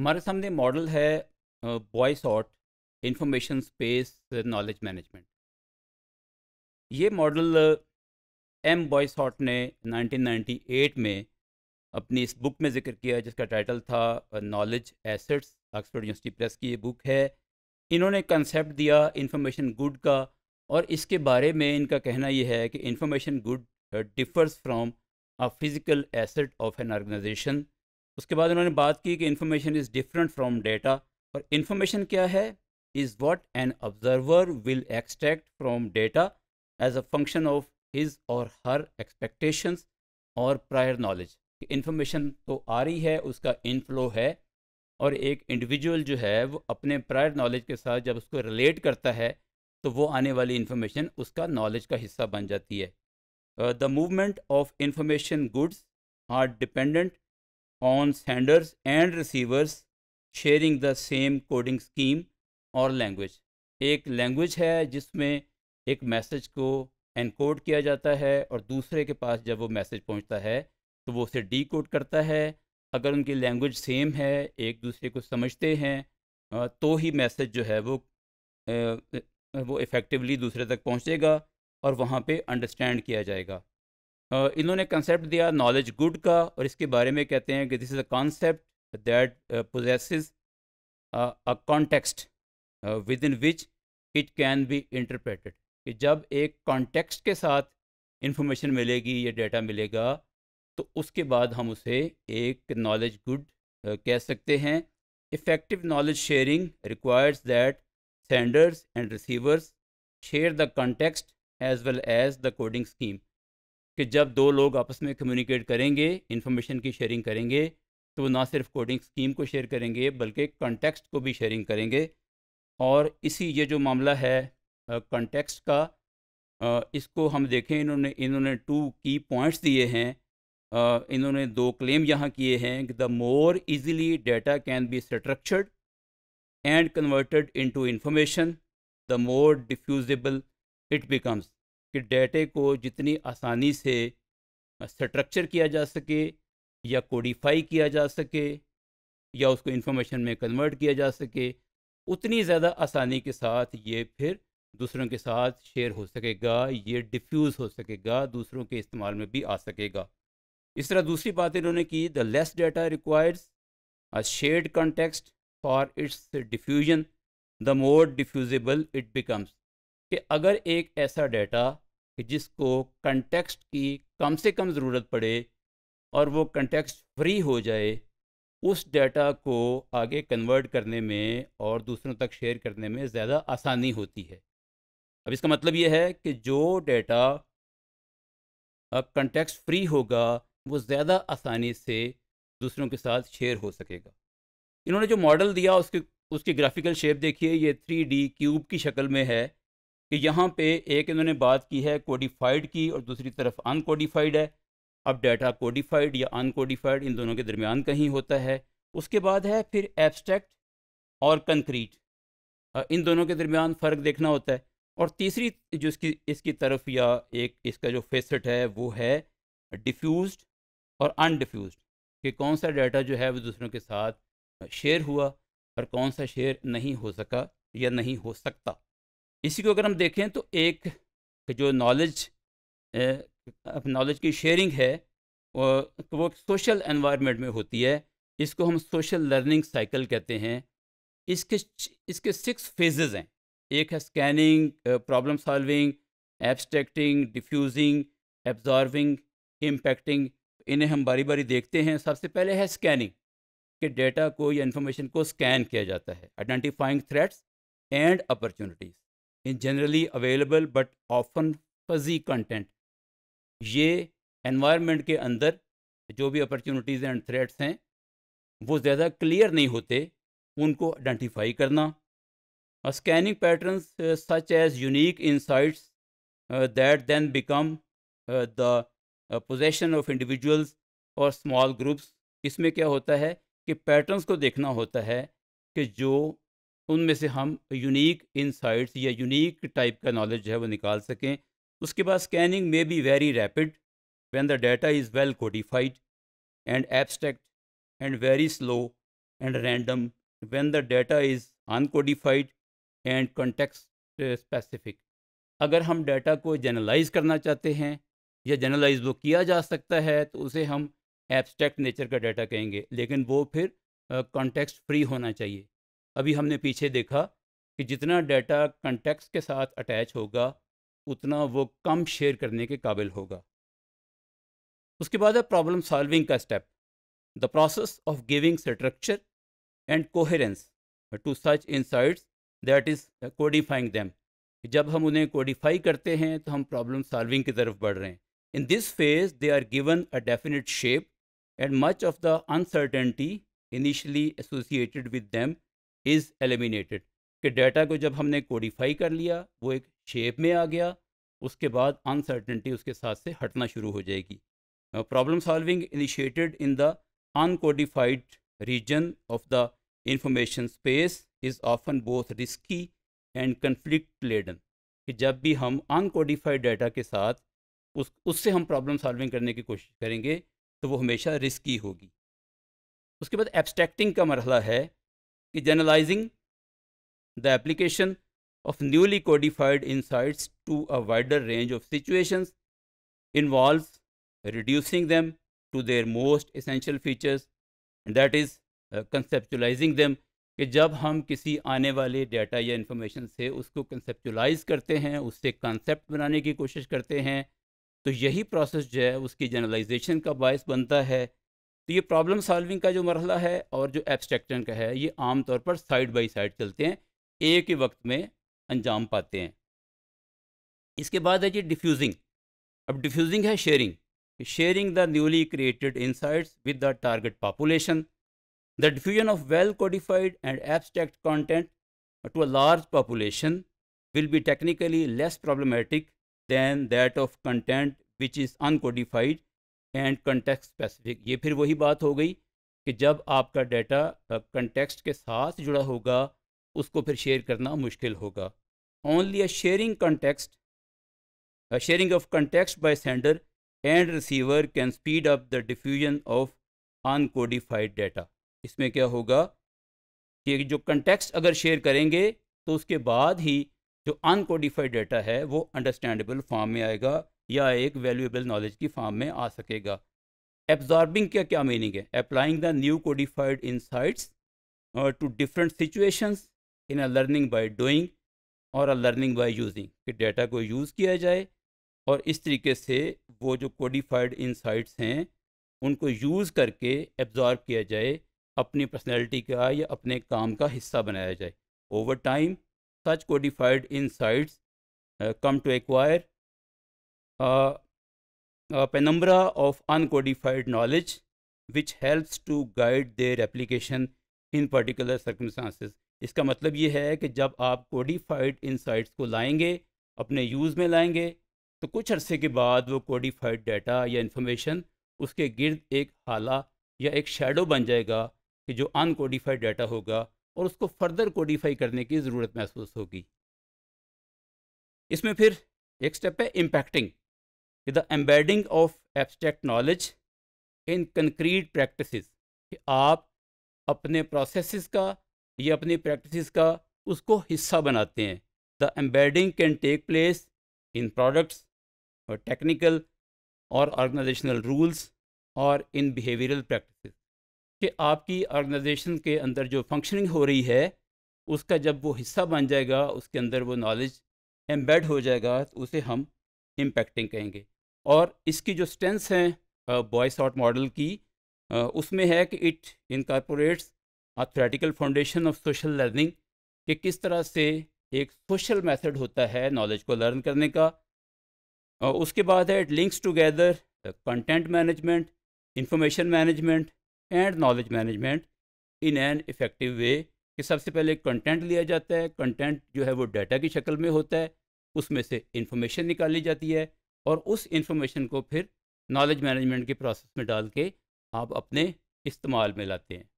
हमारे सामने मॉडल है Boisot information space knowledge management ये मॉडल एम बॉय सॉट ने 1998 में अपनी इस बुक में जिक्र किया जिसका टाइटल था knowledge assets Oxford University Press की ये बुक है इन्होंने कंसेप्ट दिया इंफॉर्मेशन गुड का और इसके बारे में इनका कहना यह है कि information good differs from a physical asset of an organisation उसके बाद उन्होंने बात की कि information is different from data और इन्फॉर्मेशन क्या है is what an observer will extract from data as a function of his और हर एक्सपेक्टेशंस और प्रायर नॉलेज कि इन्फॉर्मेशन तो आ रही है उसका इनफ्लो है और एक इंडिविजुअल जो है वो अपने प्रायर नॉलेज के साथ जब उसको रिलेट करता है तो वो आने वाली इन्फॉर्मेशन उसका नॉलेज का हिस्सा बन जाती है the movement of information goods are dependent on senders and receivers sharing the same coding scheme और लैंग्वेज एक लैंग्वेज है जिसमें एक मैसेज को encode किया जाता है और दूसरे के पास जब वो मैसेज पहुंचता है तो वो उसे decode करता है अगर उनकी लैंग्वेज सेम है एक दूसरे को समझते हैं तो ही मैसेज जो है वो वो इफ़ेक्टिवली दूसरे तक पहुंचेगा और वहाँ पे अंडरस्टैंड किया जाएगा इन्होंने कंसेप्ट दिया नॉलेज गुड का और इसके बारे में कहते हैं कि this is a concept that poses a context within which it can be interpreted कि जब एक कॉन्टेक्स्ट के साथ इंफॉर्मेशन मिलेगी या डेटा मिलेगा तो उसके बाद हम उसे एक नॉलेज गुड कह सकते हैं effective knowledge sharing requires that senders and receivers share the context as well as the coding scheme कि जब दो लोग आपस में कम्युनिकेट करेंगे इन्फॉर्मेशन की शेयरिंग करेंगे तो ना सिर्फ कोडिंग स्कीम को शेयर करेंगे बल्कि कॉन्टेक्स्ट को भी शेयरिंग करेंगे और इसी ये जो मामला है कॉन्टेक्स्ट का आ, इसको हम देखें इन्होंने इन्होंने टू की पॉइंट्स दिए हैं इन्होंने दो क्लेम यहाँ किए हैं कि the more easily data can be structured and converted into information the more diffusible it becomes कि डेटे को जितनी आसानी से स्ट्रक्चर किया जा सके या कोडिफाई किया जा सके या उसको इन्फॉर्मेशन में कन्वर्ट किया जा सके उतनी ज़्यादा आसानी के साथ ये फिर दूसरों के साथ शेयर हो सकेगा ये डिफ्यूज़ हो सकेगा दूसरों के इस्तेमाल में भी आ सकेगा इस तरह दूसरी बात इन्होंने की the less data requires a shared context for its diffusion the more diffusible it becomes कि अगर एक ऐसा डेटा कि जिसको कंटेक्स्ट की कम से कम ज़रूरत पड़े और वो कंटेक्स्ट फ्री हो जाए उस डेटा को आगे कन्वर्ट करने में और दूसरों तक शेयर करने में ज़्यादा आसानी होती है अब इसका मतलब यह है कि जो डेटा कंटेक्स्ट फ्री होगा वो ज़्यादा आसानी से दूसरों के साथ शेयर हो सकेगा इन्होंने जो मॉडल दिया उसके उसकी ग्राफिकल शेप देखिए ये थ्री डी क्यूब की शक्ल में है कि यहाँ पे एक इन्होंने बात की है कोडिफाइड की और दूसरी तरफ अनकोडिफाइड है अब डाटा कोडिफाइड या अनकोडिफाइड इन दोनों के दरमियान कहीं होता है उसके बाद है फिर एब्स्ट्रैक्ट और कंक्रीट इन दोनों के दरमियान फ़र्क देखना होता है और तीसरी जो इसकी इसकी तरफ या एक इसका जो फेसट है वो है डिफ्यूज और अनडिफ्यूज कि कौन सा डाटा जो है वो दूसरों के साथ शेयर हुआ और कौन सा शेयर नहीं हो सका या नहीं हो सकता इसी को अगर हम देखें तो एक जो नॉलेज नॉलेज की शेयरिंग है तो वो सोशल एनवायरनमेंट में होती है इसको हम सोशल लर्निंग साइकिल कहते हैं इसके इसके सिक्स फेजेज़ हैं एक है scanning problem solving abstracting diffusing absorbing impacting इन्हें हम बारी बारी देखते हैं सबसे पहले है स्कैनिंग के डेटा को या इन्फॉर्मेशन को स्कैन किया जाता है identifying threats and opportunities in generally available but often fuzzy content ये एनवायरनमेंट के अंदर जो भी अपॉर्चुनिटीज एंड थ्रेट्स हैं वो ज़्यादा क्लियर नहीं होते उनको आइडेंटिफाई करना scanning patterns such as unique insights that then become the possession of individuals और small groups uh, uh, uh, इसमें क्या होता है कि पैटर्न्स को देखना होता है कि जो उनमें से हम यूनिक इनसाइट्स या यूनिक टाइप का नॉलेज है वो निकाल सकें उसके बाद स्कैनिंग में be very rapid when the data is well codified and abstract and very slow and random when the data is uncodified and context specific अगर हम डाटा को जनरलाइज़ करना चाहते हैं या जनरलाइज वो किया जा सकता है तो उसे हम एब्स्ट्रैक्ट नेचर का डाटा कहेंगे लेकिन वो फिर कॉन्टेक्स्ट uh, फ्री होना चाहिए अभी हमने पीछे देखा कि जितना डाटा कंटेक्स के साथ अटैच होगा उतना वो कम शेयर करने के काबिल होगा उसके बाद है प्रॉब्लम सॉल्विंग का step the process of giving structure and coherence to such insights that is codifying them जब हम उन्हें कोडिफाई करते हैं तो हम प्रॉब्लम सॉल्विंग की तरफ बढ़ रहे हैं in this phase they are given a definite shape and much of the uncertainty initially associated with them is eliminated कि डाटा को जब हमने कोडिफाई कर लिया वो एक शेप में आ गया उसके बाद अनसर्टनिटी उसके साथ से हटना शुरू हो जाएगी problem solving initiated in the uncodified region of the information space is often both risky and conflict laden कि जब भी हम अनकोडिफाइड डाटा के साथ उस उससे हम प्रॉब्लम सॉल्विंग करने की कोशिश करेंगे तो वो हमेशा रिस्की होगी उसके बाद एब्स्ट्रैक्टिंग का मरहला है कि generalising the application of newly codified insights to a wider range of situations involve reducing them to their most essential features that is conceptualising them कि जब हम किसी आने वाले डाटा या इन्फॉर्मेशन से उसको कंसेप्चुलाइज करते हैं उससे कंसेप्ट बनाने की कोशिश करते हैं तो यही प्रोसेस जो है उसकी जनरलाइजेशन का बायस बनता है तो ये प्रॉब्लम सॉल्विंग का जो मरहला है और जो एब्स्ट्रैक्शन का है ये आम तौर पर साइड बाई साइड चलते हैं एक ही वक्त में अंजाम पाते हैं इसके बाद है जी डिफ्यूजिंग अब डिफ्यूजिंग है sharing sharing the newly created insights with the target population the diffusion of well codified and abstract content to a large population will be technically less problematic than that of content which is uncodified and context specific ये फिर वही बात हो गई कि जब आपका data context के साथ जुड़ा होगा उसको फिर शेयर करना मुश्किल होगा only a sharing context sharing of context by sender and receiver can speed up the diffusion of uncodified data इसमें क्या होगा कि जो कंटेक्स्ट अगर शेयर करेंगे तो उसके बाद ही जो अनकोडिफाइड डाटा है वो अंडरस्टैंडेबल फॉर्म में आएगा या एक वैल्यूएबल नॉलेज की फॉर्म में आ सकेगा एब्जॉर्बिंग का क्या मीनिंग है applying the new codified insights to different situations in a learning by doing और अ लर्निंग बाय यूजिंग कि डेटा को यूज़ किया जाए और इस तरीके से वो जो कोडिफाइड इंसाइट्स हैं उनको यूज़ करके एब्जॉर्ब किया जाए अपनी पर्सनैलिटी का या अपने काम का हिस्सा बनाया जाए over time such codified insights come to acquire uh, a uh, penumbra of uncodified knowledge which helps to guide their application in particular circumstances इसका मतलब ये है कि जब आप कोडिफाइड इंसाइट्स को लाएंगे अपने यूज़ में लाएंगे तो कुछ अरसे के बाद वो कोडिफाइड डाटा या इन्फॉर्मेशन उसके गिर्द एक हाला या एक शेडो बन जाएगा कि जो अनकोडिफाइड डाटा होगा और उसको फर्दर कोडिफाई करने की ज़रूरत महसूस होगी इसमें फिर एक स्टेप है इम्पैक्टिंग कि the embedding of abstract knowledge in concrete practices कि आप अपने प्रोसेसेस का या अपनी प्रैक्टिसेस का उसको हिस्सा बनाते हैं the embedding can take place in products और टेक्निकल और ऑर्गेनाइजेशनल रूल्स और इन बिहेवियरल प्रैक्टिस कि आपकी ऑर्गेनाइजेशन के अंदर जो फंक्शनिंग हो रही है उसका जब वो हिस्सा बन जाएगा उसके अंदर वो नॉलेज एम्बेड हो जाएगा तो उसे हम इम्पैक्टिंग कहेंगे और इसकी जो स्टेंस हैं बॉय शॉट मॉडल की उसमें है कि it incorporates a theoretical foundation of social learning कि किस तरह से एक सोशल मेथड होता है नॉलेज को लर्न करने का उसके बाद है it links together content management information management and knowledge management in an effective way कि सबसे पहले कंटेंट लिया जाता है कंटेंट जो है वो डाटा की शक्ल में होता है उसमें से इन्फॉर्मेशन निकाली जाती है और उस इन्फॉर्मेशन को फिर नॉलेज मैनेजमेंट के प्रोसेस में डाल के आप अपने इस्तेमाल में लाते हैं